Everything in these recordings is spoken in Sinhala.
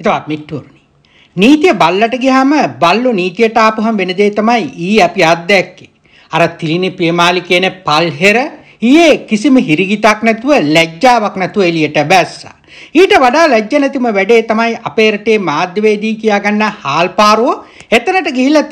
හිතවත් මිට්ටුවරණි. නීතිය බල්ලට ගියාම බල්ලු නීතියට ආපුහම වෙන දේ තමයි ඊ අපි අත්දැක්කේ. අර තිලිනි ප්‍රේමාලි කියන පල්හෙර ඊයේ කිසිම හිරිගිතක් නැතුව ලැජ්ජාවක් නැතුව එළියට බැස්සා. ඊට වඩා ලැජ්ජ නැතිම වැඩේ තමයි අපේ රටේ මාධ්‍යවේදී කියාගන්න හාල්පාරුවෝ එතනට ගිහිල්ලා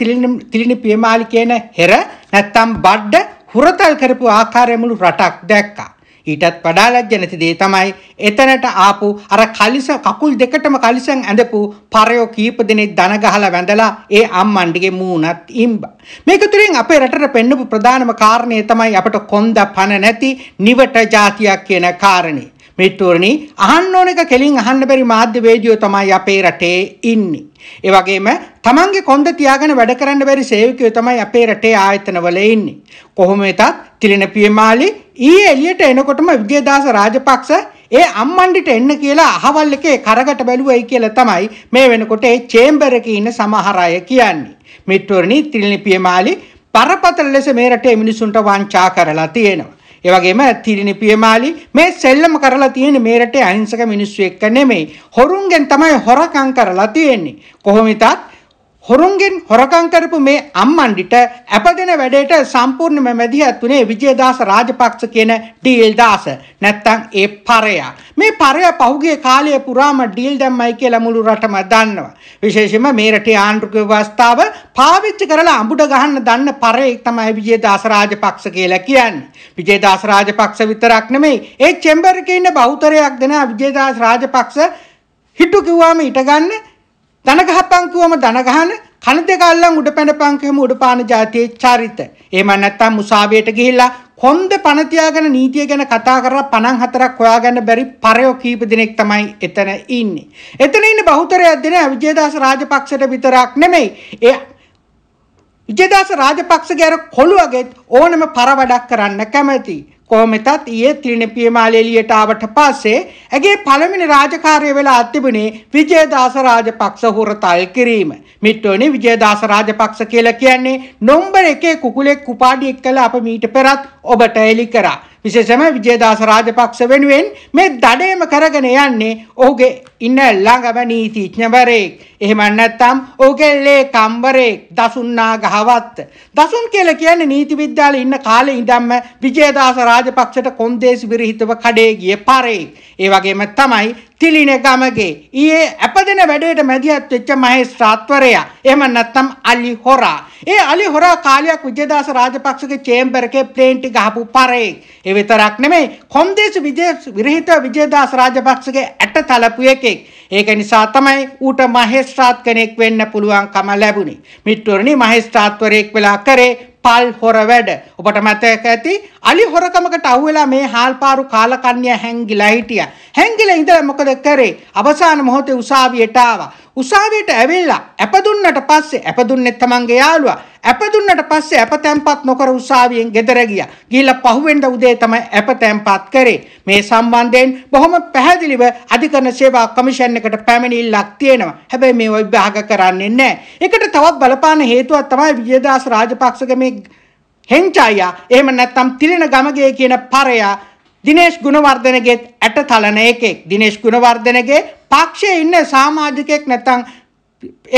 තිලිනි ප්‍රේමාලි කියන හෙර නැත්තම් බඩ හුරතල් කරපු ආකාරය මුළු රටක් දැක්කා. ඊටත් වඩා ලැජ්ජ නැති දේ තමයි එතනට ආපු අර කලිස කකුල් දෙකටම කලිසෙන් ඇඳපු පරයෝ කීප දෙනෙක් දන ගහලා වැඳලා ඒ අම්මන්ඩිගේ මූණත් ඉම්බ. මේක තුලින් අපේ රටට පෙන්වපු ප්‍රධානම කාරණය තමයි අපට කොන්ද පණ නැති නිවට જાතියක් කියන කාරණේ. මිට්ටුවරණි අහන්න ඕන එක කෙලින් අහන්න බැරි මාධ්‍ය වේදියෝ තමයි අපේ රටේ ඉන්නේ. ඒ වගේම තමන්ගේ කොන්ද තියාගෙන වැඩ කරන්න බැරි සේවකයෝ තමයි අපේ රටේ ආයතනවල ඉන්නේ. කොහොම වෙතත් තිලින පියමාලි ඊයේ එළියට එනකොටම විජේදාස රාජපක්ෂ ඒ අම්මන්ඩිට එන්න කියලා අහවල් එකේ කරකට බැලුවයි කියලා තමයි මේ වෙනකොට ඒ චේම්බර් එකේ ඉන්න සමහර අය කියන්නේ. මිත්වරණි ත්‍රිලිපියමාලි පරපතල ලෙස මේ රටේ මිනිසුන්ට වංචා කරලා තියෙනවා. ඒ වගේම තිරිනිපියමාලි මේ සෙල්ලම කරලා තියෙන මේ රටේ අහිංසක මිනිස්සු එක්ක නෙමෙයි. හොරුන්ගෙන් තමයි හොරකම් කරලා තියෙන්නේ. කොහොමිතත් හොරුන්ගෙන් හොරකම් කරපු මේ අම්මන්ඩිට ඇපදෙන වැඩේට සම්පූර්ණම මැදිහත්ුනේ විජයදාස රාජපක්ෂ කියන ඩීල් දාස. නැත්තම් ඒ පරයා. මේ පරයා පහුගිය කාලය පුරාම ඩීල් දැම්මයි කියලා මුළු රටම දන්නවා. විශේෂයෙන්ම මේ රටේ ආණ්ඩුක ව්‍යවස්ථාව පාවිච්චි කරලා අඹුඩ ගහන්න දන්න පරයෙක් තමයි විජයදාස රාජපක්ෂ කියලා කියන්නේ. විජයදාස රාජපක්ෂ විතරක් නෙමෙයි ඒ චෙම්බර් එකේ ඉන්න බහුතරයක් දෙනා විජයදාස රාජපක්ෂ හිටු කිව්වාම ඉටගන්නේ දන ගහපන් කිව්වම දන ගහන කන දෙක අල්ලන් උඩ පැනපන් කිව්වම උඩ පාන જાතියේ චරිත. එහෙම නැත්නම් මුසාවියට ගිහිල්ලා කොන්ද පණ තියාගෙන නීතිය ගැන කතා කරලා 54ක් හොයාගන්න බැරි පරයෝ කීප දෙනෙක් තමයි එතන ඉන්නේ. එතන ඉන්න බහුතරයක් දෙන විජේදාස රාජපක්ෂට විතරක් නෙමෙයි. ඒ විජේදාස රාජපක්ෂගේ අර කොළුවගෙත් ඕනම පර වැඩක් කරන්න කැමැති. කොහොමතත් ඊයේ ත්‍රිණපියමාල එළියට ආවට පස්සේ ඇගේ පළවෙනි රාජකාරිය වෙලා අතිබුණේ විජේදාස රාජපක්ෂ හුරතල් කිරීම. මිට්ටෝනේ විජේදාස රාජපක්ෂ කියලා කියන්නේ නොම්බර එකේ කුකුලෙක් කුපාඩියෙක් කළ අප මීට පෙරත් ඔබට එලි කරා. විශේෂම විජේදාස රාජපක්ෂ වෙනුවෙන් මේ දඩේම කරගෙන යන්නේ ඔහුගේ ඉන්න ළඟම නීතිඥවරයෙක්. එහෙම නැත්නම් ඔහුගේ ලේකම්වරයෙක් දසුන්නා ගහවත්. දසුන් කියලා කියන්නේ නීති විද්‍යාලේ ඉන්න කාලේ ඉඳන්ම විජේදාස රාජපක්ෂට කොන්දේසි විරහිතව කඩේ ගිය පරේ. ඒ වගේම තමයි තිලින ගමගේ ඊයේ ඇපදෙන වැඩේට මැදිහත් වෙච්ච මහේස් රාත්වරයා එහෙම නැත්නම් අලි හොරා ඒ අලි හොරා කාලයක් විජේදාස රාජපක්ෂගේ චේම්බර් එකේ ප්ලේන්ටි ගහපු පරේ ඒ විතරක් නෙමෙයි කොන්දේසි විජේ විරහිත විජේදාස රාජපක්ෂගේ ඇට තලපු එකෙක් ඒක නිසා තමයි ඌට මහේස්ත්‍රාත් කෙනෙක් වෙන්න පුළුවන්කම ලැබුණේ මිත්‍රවරණි මහේස්ත්‍රාත්වරයෙක් වෙලා කරේ පල් හොර වැඩ. ඔබට මතක ඇති අලි හොරකමකට අහුවෙලා මේ හාල්පාරු කාලකන්‍ය හැංගිලා හිටියා. හැංගිලා ඉඳලා මොකද කරේ? අවසාන මොහොතේ උසාවියට ආවා. උසාවියට ඇවිල්ලා ඇපදුන්නට පස්සේ ඇපදුන්නේ තමන්ගේ යාළුවා. ඇපදුන්නට පස්සේ ඇපතැම්පත් නොකර උසාවියෙන් ගෙදර ගියා. ගිහිල්ලා පහුවෙන්ද උදේ තමයි ඇපතැම්පත් කරේ. මේ සම්බන්ධයෙන් බොහොම පැහැදිලිව අධිකරණ සේවා කමිෂන් එකට පැමිණිල්ලක් තියෙනවා. හැබැයි මේ විභාග කරන්නේ නැහැ. ඒකට තවත් බලපාන හේතුවක් තමයි විජේදාස රාජපක්ෂගේ මේ හෙංචයියා එහෙම නැත්නම් තිලින ගමගේ කියන පරයා දිනේෂ් ගුණවර්ධනගේ ඇටතලන එකෙක් දිනේෂ් ගුණවර්ධනගේ පක්ෂයේ ඉන්න සමාජිකයෙක් නැත්නම්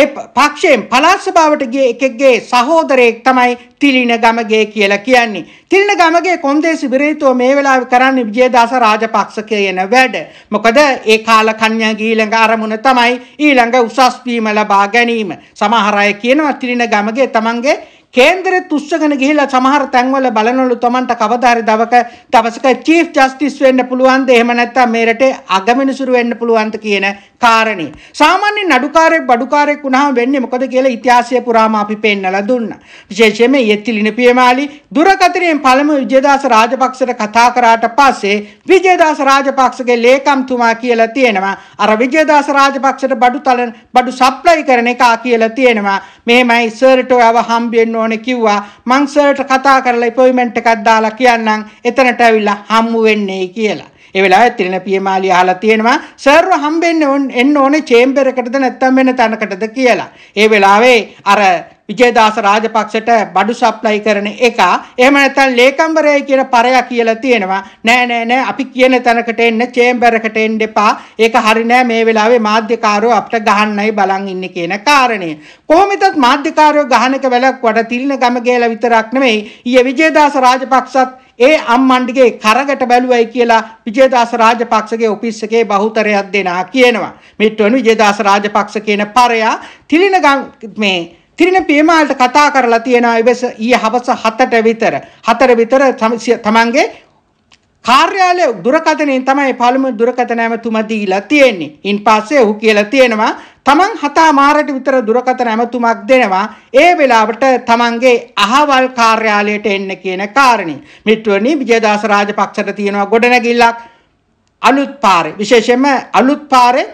ඒ පක්ෂයෙන් පළාත් සභාවට ගිය එකෙක්ගේ සහෝදරයෙක් තමයි තිලින ගමගේ කියලා කියන්නේ. තිලින ගමගේ කොන්දේසි විරේතුව මේ වෙලාවේ කරන්නේ විජේදාස රාජපක්ෂ කියන වැඩ. මොකද ඒ කාලකන්‍යාගේ ඊළඟ අරමුණ තමයි ඊළඟ උසස් වීම ලබා ගැනීම. සමහර අය කියනවා තිලින ගමගේ තමන්ගේ කේන්දරෙත් උස්සගෙන ගිහිලා සමහර තැන්වල බලනවලු Tamanට කවදාහරි දවක දවසක චීෆ් ජස්ටිස් වෙන්න පුළුවන්ද එහෙම නැත්නම් මේ රටේ අගමිනිසුරු වෙන්න පුළුවන්ද කියන කාරණේ. සාමාන්‍යයෙන් නඩුකාරයෙක් බඩුකාරයෙක් වුණාම වෙන්නේ මොකද කියලා ඉතිහාසය පුරාම අපි පෙන්නලා දුන්නා. විශේෂයෙන්ම යෙත්තිලින පියමාලි දුරකතරයෙන් පළමු විජේදාස රාජපක්ෂට කතා කරාට පස්සේ විජේදාස රාජපක්ෂගේ ලේකම්තුමා කියලා තියෙනවා. අර විජේදාස රාජපක්ෂට බඩු තලන බඩු සප්ලයි කරන එකා කියලා තියෙනවා. මෙහෙමයි සර්ටෝව හම්බෙන්න ඕනේ කිව්වා මං සර්ට කතා කරලා අපොයින්ට්මන්ට් එකක් දාලා කියන්නම් එතනට ඇවිල්ලා හම්බු වෙන්නේ කියලා. ඒ වෙලාවේ ත්‍රිණ පියමාලිය අහලා තියෙනවා සර්ව හම්බෙන්න එන්න ඕනේ චේම්බර් එකටද නැත්නම් වෙන තැනකටද කියලා. ඒ වෙලාවේ අර විජේදාස රාජපක්ෂට බඩු සප්ලයි කරන එක. එහෙම නැත්නම් ලේකම්වරයයි කියන පරයා කියලා තියෙනවා. නෑ නෑ නෑ අපි කියන තැනකට එන්න චේම්බර් එකට එන්න එපා. ඒක හරි නෑ මේ වෙලාවේ මාධ්‍යකාරෝ අපිට ගහන්නයි බලන් ඉන්නේ කියන කාරණය. කොහොමදත් මාධ්‍යකාරෝ ගහනක වැලක් වඩ තිලින ගම ගෑලා විතරක් නෙමෙයි. ඊයේ විජේදාස රාජපක්ෂත් ඒ අම්මන්ඩිගේ කරගට බැලුවයි කියලා විජේදාස රාජපක්ෂගේ ඔෆිස් එකේ බහුතරයක් දෙනා කියනවා. මෙට්ටොන් විජේදාස රාජපක්ෂ කියන පරයා තිලින මේ තිරින පියමාල්ට කතා කරලා තියෙනවා ඉවස ඊයේ හවස 7ට විතර 4 විතර තමන්ගේ කාර්යාලය දුරකථනයෙන් තමයි පාර්ලිමේන්තු දුරකථන ඇමතුමා දීලා තියෙන්නේ. ඉන් පස්සේ ඔහු කියලා තියෙනවා තමන් හතා මාරට විතර දුරකථන ඇමතුමක් දෙනවා. ඒ වෙලාවට තමන්ගේ අහවල් කාර්යාලයට එන්න කියන කාරණේ. මිත්‍රවනි විජයදාස රාජපක්ෂට තියෙනවා ගොඩනැගිල්ලක් අලුත් පාරේ. විශේෂයෙන්ම අලුත් පාරේ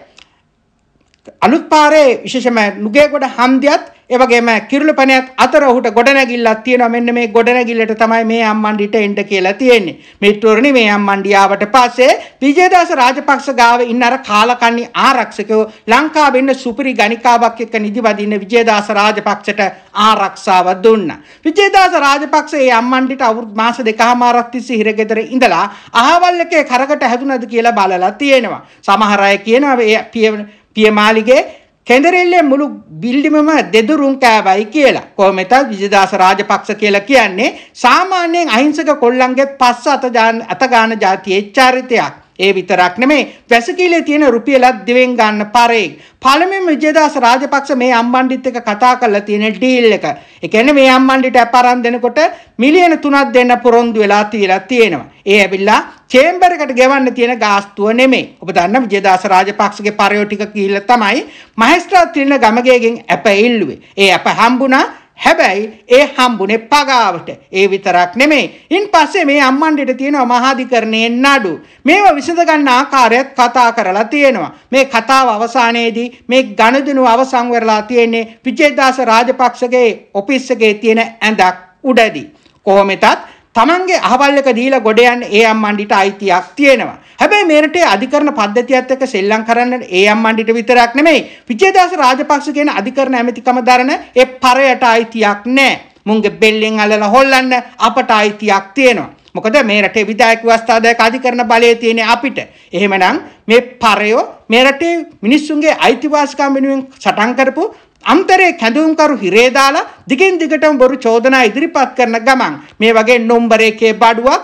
අලුත් පාරේ විශේෂයෙන්ම නුගේගොඩ හන්දියත් ඒ වගේම කිරුළු පණයක් අතර ඔහුට ගොඩනැගිල්ලක් තියෙනවා. මෙන්න මේ ගොඩනැගිල්ලට තමයි මේ අම්මන්ඩිට එන්න කියලා තියෙන්නේ. මිත්‍රෝරණි මේ අම්මන්ඩි ආවට පස්සේ විජේදාස රාජපක්ෂ ගාව ඉන්න අර කාලකන්ණි ආරක්ෂකයෝ ලංකාවේ ඉන්න සුපිරි ගණිකාවක් එක්ක නිදිවදින්න විජේදාස රාජපක්ෂට ආරක්ෂාව දුන්නා. විජේදාස රාජපක්ෂ ඒ අම්මන්ඩිට අවුරුදු මාස දෙකමාරක් තිස්සේ හිරගෙදර ඉඳලා අහවල් එකේ කරකට හැදුනද කියලා බලලා තියෙනවා. සමහර අය කියනවා ඒ පියමාලිගේ කෙඳරෙල්ලේ මුළු බිල්ඩිමම දෙදුරුම් කෑවයි කියලා. කොහොමද විජේදාස රාජපක්ෂ කියලා කියන්නේ සාමාන්‍යයෙන් අහිංසක කොල්ලන්ගේ පස්ස අත ගන්න જાතියේ චරිතයක්. ඒ විතරක් නෙමේ වැසකිලේ තියෙන රුපියලත් දිවෙන් ගන්න පරේ. පළමුවෙන් විජේදාස රාජපක්ෂ මේ අම්බණ්ඩිත් එක කතා කරලා තියෙන ඩීල් එක. ඒ කියන්නේ මේ අම්බණ්ඩිට අපරන් දෙනකොට මිලියන 3ක් දෙන්න පොරොන්දු වෙලා තියලා තියෙනවා. ඒ ඇවිල්ලා චේම්බර් එකට ගෙවන්න තියෙන ගාස්තුව නෙමෙයි. ඔබ දන්න විජේදාස රාජපක්ෂගේ පරයෝ ටික කියලා තමයි මහේස්ත්‍රාත්‍රින ගමගේගෙන් ඇප ඉල්ලුවේ. ඒ ඇප හම්බුණා හැබැයි ඒ හම්බුනේ පගාවට ඒ විතරක් නෙමේ. ඉන් පස්සේ මේ අම්මන්ඩට තියෙනවා මහාධිකරණය නඩු. මේව විසඳගන්න ආකාරයත් කතා කරලා තියෙනවා. මේ කතාව අවසානයේදී මේ ගණදනු අවසන් වෙලා තියෙන්නේ විජේදාස රාජපක්ෂගේ ඔෆිස් එකේ තියෙන ඇඳක් උඩදී. කොහොමෙතත් තමන්ගේ අහවල් එක දීලා ගොඩ යන ඒ අම්මන්ඩිට අයිතියක් තියෙනවා. හැබැයි මේ රටේ අධිකරණ පද්ධතියත් එක්ක සෙල්ලම් කරන්න ඒ අම්මන්ඩිට විතරක් නෙමෙයි විජේදාස රාජපක්ෂ කියන අධිකරණ ඇමතිකම දරන ඒ පරයට අයිතියක් නැහැ. මුන්ගේ බෙල්ලෙන් අල්ලලා හොල්ලන්න අපට අයිතියක් තියෙනවා. මොකද මේ රටේ විධායක ව්‍යවස්ථාදායක අධිකරණ බලය තියෙන අපිට. එහෙමනම් මේ පරයෝ මේ රටේ මිනිස්සුන්ගේ අයිතිවාසිකම් වෙනුවෙන් සටන් කරපු අන්තරේ කැඳවුම්කරු හිරේ දාලා දිගින් දිගටම බොරු චෝදනා ඉදිරිපත් කරන ගමන් මේ වගේ නොම්බර එකේ බඩුවක්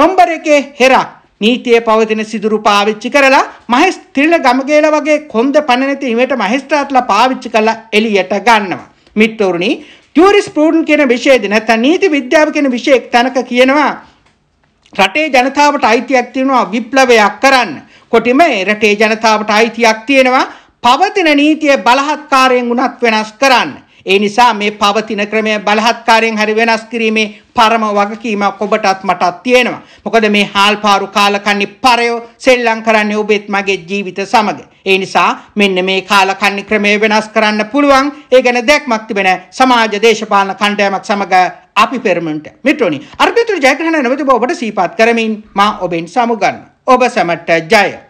නොම්බර එකේ හෙරක් නීතියේ පවතින සිදුරු පාවිච්චි කරලා මහේස් තිරිල ගමගේල වගේ කොන්ද පණ නැති ඉමේට මහේස්ත්‍රාත්ලා පාවිච්චි කරලා එළියට ගන්නවා මිත්වරුනි ටියුරිස් ප්‍රූඩන් කියන විෂයේදී නැත්නම් නීති විද්‍යාව කියන විෂය තැනක කියනවා රටේ ජනතාවට අයිතියක් තියෙනවා විප්ලවයක් කරන්න. කොටිම රටේ ජනතාවට අයිතියක් තියෙනවා පවතින නීතිය බලහත්කාරයෙන් උනත් වෙනස් කරන්න. ඒ නිසා මේ පවතින ක්‍රමය බලහත්කාරයෙන් හරි වෙනස් කිරීමේ පරම වගකීමක් ඔබටත් මටත් තියෙනවා. මොකද මේ හාල්පාරු කාලකන්ණි පරයෝ සෙල්ලම් කරන්නේ ඔබෙත් මගේ ජීවිත සමග. ඒ නිසා මෙන්න මේ කාලකන්ණි ක්‍රමය වෙනස් කරන්න පුළුවන්. ඒ ගැන දැක්මක් තිබෙන සමාජ දේශපාලන කණ්ඩායමක් සමග අපි පෙරමුණට මිත්‍රෝනි අර්බිතුරු ජයග්‍රහණ නැවතුම ඔබට සීපත් කරමින් මා ඔබෙන් සමුගන්න. ඔබ සැමට ජය.